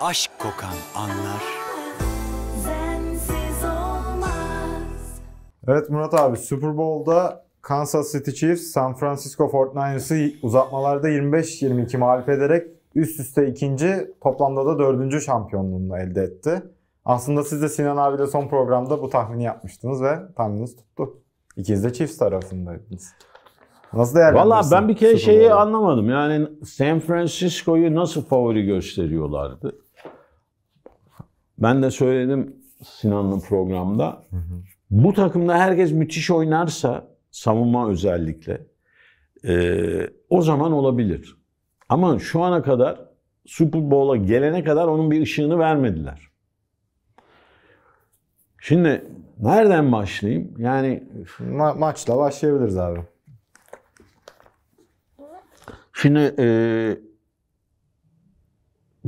aşk kokan anlar. Evet Murat abi Super Bowl'da Kansas City Chiefs San Francisco 49ers'ı uzatmalarda 25-22 mağlup ederek üst üste ikinci toplamda da dördüncü şampiyonluğunu elde etti. Aslında siz de Sinan abiyle son programda bu tahmini yapmıştınız ve tahmininiz tuttu. İkiniz de Chiefs tarafındaydınız. Nasıl değerlendiriyorsun? Valla ben bir kere şeyi anlamadım. Yani San Francisco'yu nasıl favori gösteriyorlardı? Ben de söyledim Sinan'ın programda. Bu takımda herkes müthiş oynarsa savunma özellikle e, o zaman olabilir. Ama şu ana kadar Super Bowl'a gelene kadar onun bir ışığını vermediler. Şimdi nereden başlayayım? Yani Ma- maçla başlayabiliriz abi. Şimdi e,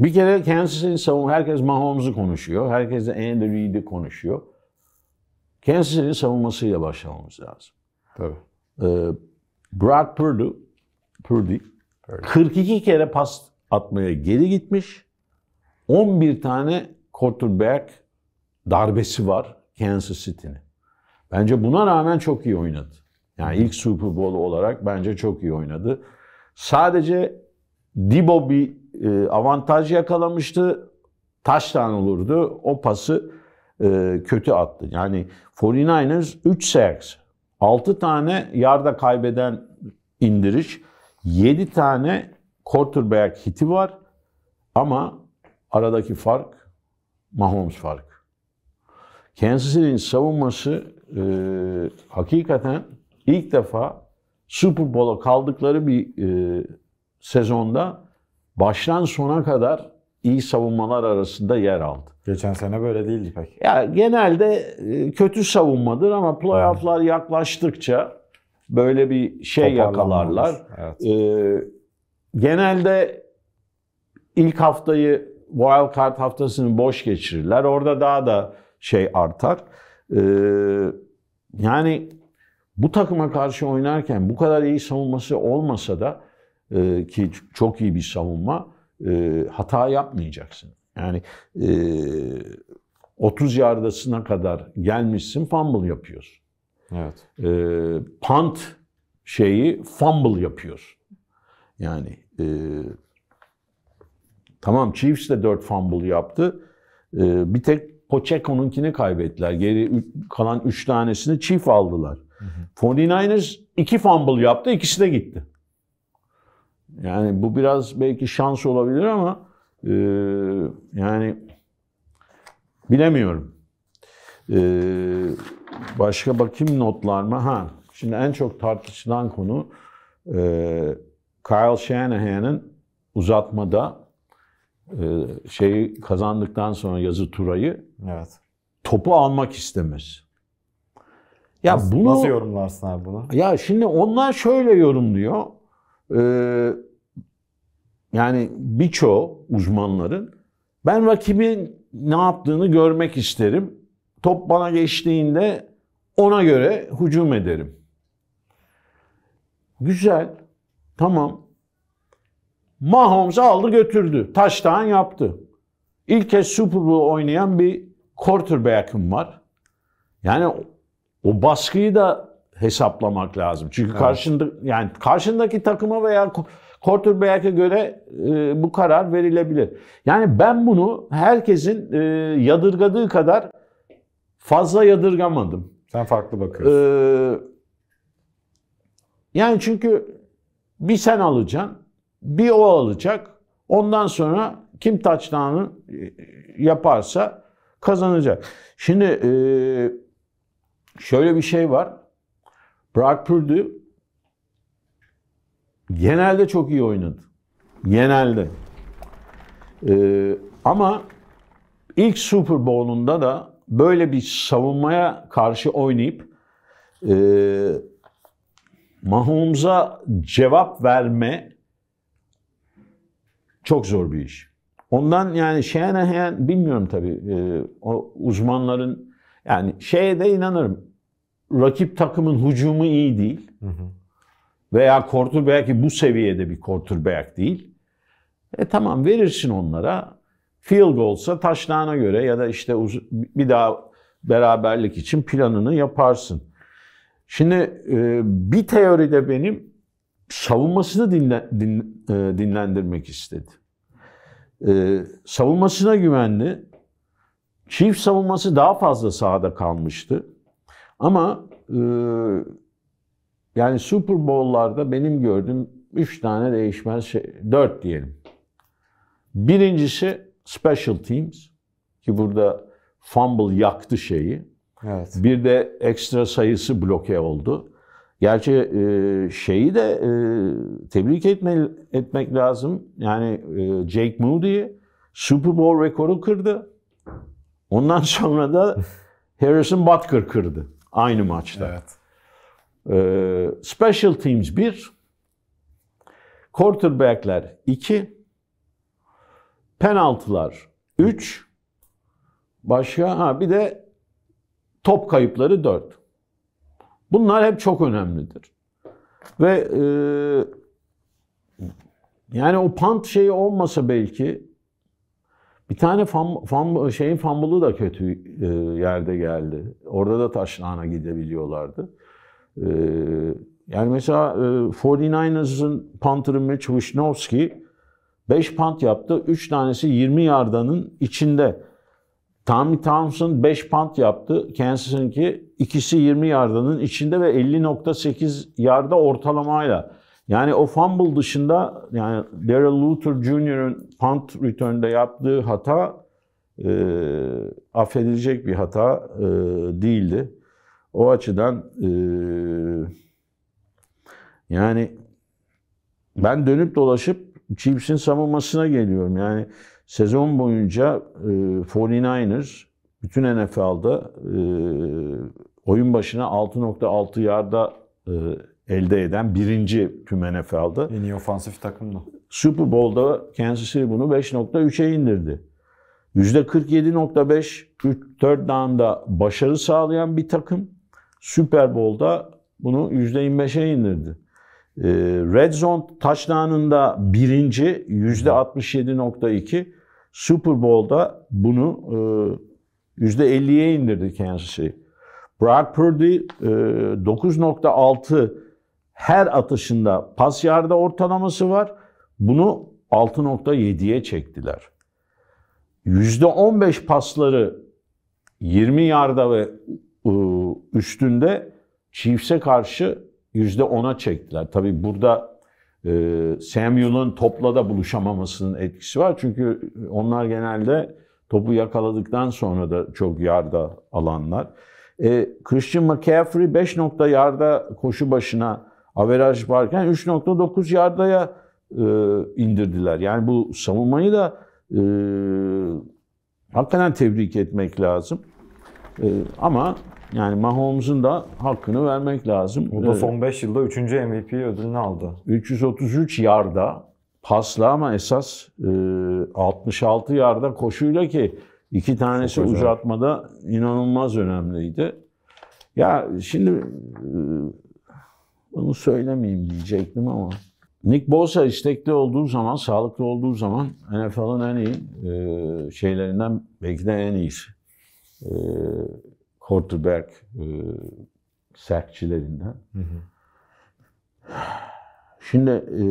bir kere Kansas City savun, herkes Mahomes'u konuşuyor. Herkes de Andy Reid'i konuşuyor. Kansas City'nin savunmasıyla başlamamız lazım. Tabii. Ee, Brock Purdy, Purdy 42 kere pas atmaya geri gitmiş. 11 tane quarterback darbesi var Kansas City'nin. Bence buna rağmen çok iyi oynadı. Yani ilk Super Bowl olarak bence çok iyi oynadı. Sadece Dibo bir e, avantaj yakalamıştı. Taştan olurdu. O pası e, kötü attı. Yani 49ers 3 sacks. 6 tane yarda kaybeden indiriş. 7 tane quarterback hiti var. Ama aradaki fark Mahomes fark. Kansas City'nin savunması e, hakikaten ilk defa Super Bowl'a kaldıkları bir e, sezonda baştan sona kadar iyi savunmalar arasında yer aldı. Geçen sene böyle değildi pek. Ya genelde e, kötü savunmadır ama playoff'lar yaklaştıkça böyle bir şey yakalarlar. Evet. Ee, genelde ilk haftayı wild card haftasını boş geçirirler. Orada daha da şey artar. Ee, yani bu takıma karşı oynarken bu kadar iyi savunması olmasa da e, ki çok iyi bir savunma e, hata yapmayacaksın. Yani e, 30 yardasına kadar gelmişsin fumble yapıyorsun. Evet. E, punt şeyi fumble yapıyor Yani e, tamam Chiefs de 4 fumble yaptı. E, bir tek Pocheco'nunkini kaybettiler. Geri kalan 3 tanesini Chief aldılar. Hı hı. 49ers 2 fumble yaptı. ikisi de gitti. Yani bu biraz belki şans olabilir ama e, yani bilemiyorum. E, başka bakayım notlar mı Ha, şimdi en çok tartışılan konu e, Kyle Shanahan'ın uzatmada e, şeyi kazandıktan sonra yazı turayı evet. topu almak istemez. Ya nasıl, bunu nasıl yorumlarsın abi bunu? Ya şimdi onlar şöyle yorumluyor. Ee, yani birçoğu uzmanların ben rakibin ne yaptığını görmek isterim. Top bana geçtiğinde ona göre hücum ederim. Güzel. Tamam. Mahomes'u aldı götürdü. Taştan yaptı. İlk kez Super Bowl oynayan bir quarterback'ım var. Yani o baskıyı da hesaplamak lazım. Çünkü karşında yani karşındaki takıma veya Quarterback'e göre e, bu karar verilebilir. Yani ben bunu herkesin e, yadırgadığı kadar fazla yadırgamadım. Sen farklı bakıyorsun. Ee, yani çünkü bir sen alacaksın, bir o alacak. Ondan sonra kim touchdown'ı e, yaparsa kazanacak. Şimdi e, şöyle bir şey var. Brock Purdy genelde çok iyi oynadı. Genelde. Ee, ama ilk Super Bowl'unda da böyle bir savunmaya karşı oynayıp e, Mahomes'a cevap verme çok zor bir iş. Ondan yani Shanahan bilmiyorum tabii e, o uzmanların yani şeye de inanırım rakip takımın hücumu iyi değil. Hı hı. Veya ki bu seviyede bir quarterback değil. E tamam verirsin onlara. Field olsa taşlarına göre ya da işte bir daha beraberlik için planını yaparsın. Şimdi e, bir teoride benim savunmasını dinle, din, e, dinlendirmek istedi. E, savunmasına güvendi. Çift savunması daha fazla sahada kalmıştı. Ama e, yani Super Bowl'larda benim gördüğüm üç tane değişmez şey, 4 diyelim. Birincisi special teams ki burada fumble yaktı şeyi. Evet. Bir de ekstra sayısı bloke oldu. Gerçi e, şeyi de e, tebrik etme, etmek lazım. Yani e, Jake Moody Super Bowl rekoru kırdı. Ondan sonra da Harrison Butker kırdı. Aynı maçta. Evet. Ee, special Teams 1, quarterbackler 2, penaltılar 3, başka ha bir de top kayıpları 4. Bunlar hep çok önemlidir. Ve e, yani o pant şeyi olmasa belki bir tane fan fam, şeyin fambulu da kötü e, yerde geldi. Orada da taşlağına gidebiliyorlardı. E, yani mesela e, 49ers'ın punter'ı Mitch Wisnowski 5 punt yaptı. 3 tanesi 20 yardanın içinde. Tommy Townsend 5 punt yaptı. Kansas'ınki ikisi 20 yardanın içinde ve 50.8 yarda ortalamayla. Yani o fumble dışında yani Darrell Luther Jr.'ın punt return'de yaptığı hata e, affedilecek bir hata e, değildi. O açıdan e, yani ben dönüp dolaşıp Chiefs'in savunmasına geliyorum. Yani sezon boyunca e, 49ers bütün NFL'da e, oyun başına 6.6 yarda e, elde eden birinci küme NFL'dı. En iyi ofansif takımdı. Super Bowl'da Kansas City bunu 5.3'e indirdi. %47.5 4 down'da başarı sağlayan bir takım Super Bowl'da bunu %25'e indirdi. Ee, red Zone touchdown'ında birinci %67.2 Super Bowl'da bunu %50'ye e, indirdi Kansas City. Brock Purdy 9.6 e, her atışında pas yarda ortalaması var. Bunu 6.7'ye çektiler. %15 pasları 20 yarda ve ıı, üstünde Chiefs'e karşı %10'a çektiler. Tabi burada ıı, Samuel'ın topla da buluşamamasının etkisi var. Çünkü onlar genelde topu yakaladıktan sonra da çok yarda alanlar. E, Christian McCaffrey 5 nokta yarda koşu başına averaj varken 3.9 yardaya e, indirdiler. Yani bu savunmayı da e, hakikaten tebrik etmek lazım. E, ama yani Mahomes'un da hakkını vermek lazım. O da e, son 5 yılda 3. MVP ödülünü aldı. 333 yarda pasla ama esas e, 66 yarda koşuyla ki iki tanesi uzatmada inanılmaz önemliydi. Ya şimdi e, bunu söylemeyeyim diyecektim ama. Nick Bosa istekli olduğu zaman, sağlıklı olduğu zaman NFL'ın en iyi e, şeylerinden belki de en iyisi. E, quarterback e, sertçilerinden. Hı hı. Şimdi e,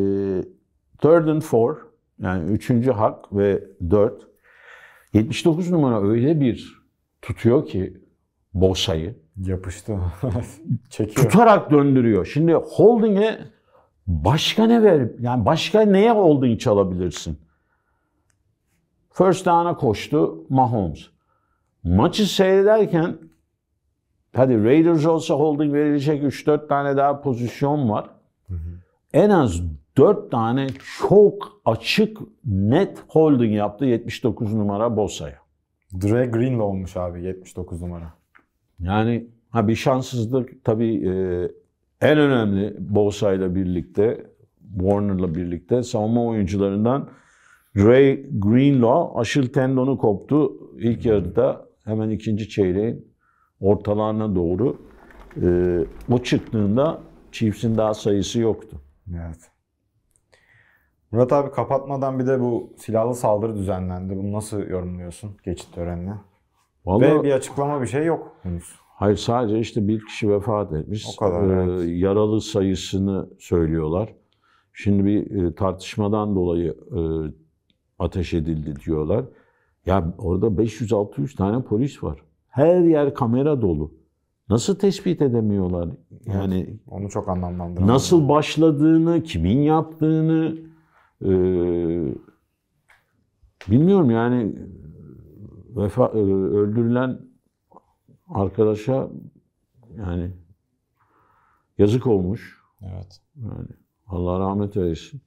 third and four yani üçüncü hak ve dört 79 numara öyle bir tutuyor ki Bosa'yı. Yapıştı. Çekiyor. Tutarak döndürüyor. Şimdi holding'e başka ne verip yani başka neye holding çalabilirsin? First down'a koştu Mahomes. Maçı seyrederken hadi Raiders olsa holding verilecek 3-4 tane daha pozisyon var. Hı hı. En az 4 tane çok açık net holding yaptı 79 numara Bosa'ya. Dre Greenlaw olmuş abi 79 numara. Yani ha bir şanssızlık tabii e, en önemli Bosa ile birlikte, Warner'la birlikte savunma oyuncularından Ray Greenlaw aşıl tendonu koptu. ilk yarıda hemen ikinci çeyreğin ortalarına doğru e, o çıktığında Chiefs'in daha sayısı yoktu. Evet. Murat abi kapatmadan bir de bu silahlı saldırı düzenlendi. Bunu nasıl yorumluyorsun geçit törenine? Vallahi, Ve bir açıklama bir şey yok Hayır sadece işte bir kişi vefat etmiş. O kadar, ee, evet. Yaralı sayısını söylüyorlar. Şimdi bir e, tartışmadan dolayı e, ateş edildi diyorlar. Ya orada 500-600 tane polis var. Her yer kamera dolu. Nasıl tespit edemiyorlar? Yani evet, onu çok anlamlandıramıyorum. Nasıl başladığını, kimin yaptığını e, bilmiyorum yani vefa, e, öldürülen arkadaşa yani yazık olmuş. Evet. Yani Allah rahmet eylesin.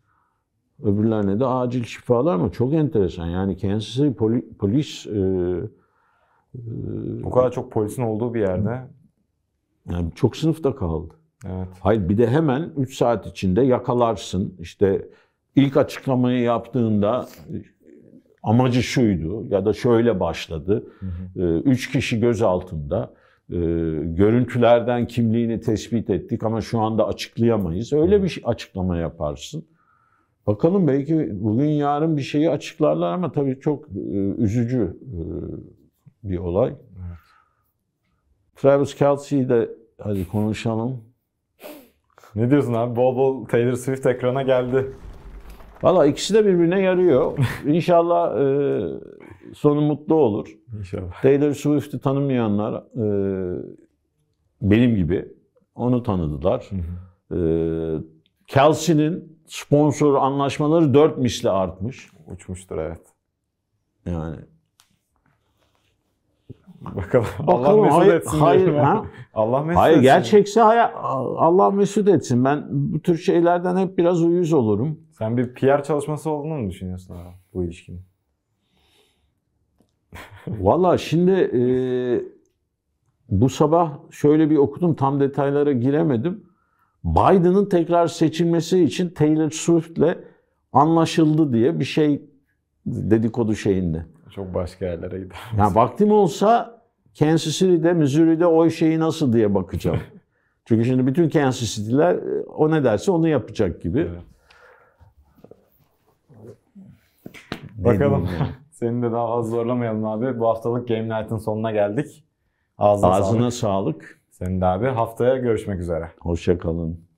Öbürlerine de acil şifalar mı? Çok enteresan. Yani Kansas polis e, e, o kadar çok polisin olduğu bir yerde yani çok sınıfta kaldı. Evet. Hayır bir de hemen 3 saat içinde yakalarsın. İşte ilk açıklamayı yaptığında amacı şuydu ya da şöyle başladı. Hı hı. Ee, üç kişi gözaltında ee, görüntülerden kimliğini tespit ettik ama şu anda açıklayamayız. Öyle bir şey, açıklama yaparsın. Bakalım belki bugün yarın bir şeyi açıklarlar ama tabii çok e, üzücü e, bir olay. Evet. Travis Kelsey'i de hadi konuşalım. Ne diyorsun abi? Bol bol Taylor Swift ekrana geldi. Valla ikisi de birbirine yarıyor. İnşallah e, sonu mutlu olur. İnşallah. Taylor Swift'i tanımayanlar e, benim gibi onu tanıdılar. Hı E, Kelsey'nin sponsor anlaşmaları dört misli artmış. Uçmuştur evet. Yani Bakalım. Bakalım. Allah mesut etsin. Hayır, ha? Allah mesut hayır, etsin. gerçekse haya, Allah mesut etsin. Ben bu tür şeylerden hep biraz uyuz olurum. Sen bir PR çalışması olduğunu mu düşünüyorsun abi, bu ilişkinin? Valla şimdi e, bu sabah şöyle bir okudum tam detaylara giremedim. Biden'ın tekrar seçilmesi için Taylor Swift'le anlaşıldı diye bir şey dedikodu şeyinde. Çok başka yerlere gider. Ya vaktim olsa Kansas City'de, Missouri'de o şeyi nasıl diye bakacağım. Çünkü şimdi bütün Kansas City'ler e, o ne derse onu yapacak gibi. Evet. Bakalım. Seni de daha az zorlamayalım abi. Bu haftalık Game Night'ın sonuna geldik. Ağzına, Ağzına sağlık. sağlık. Senin de abi. Haftaya görüşmek üzere. Hoşçakalın.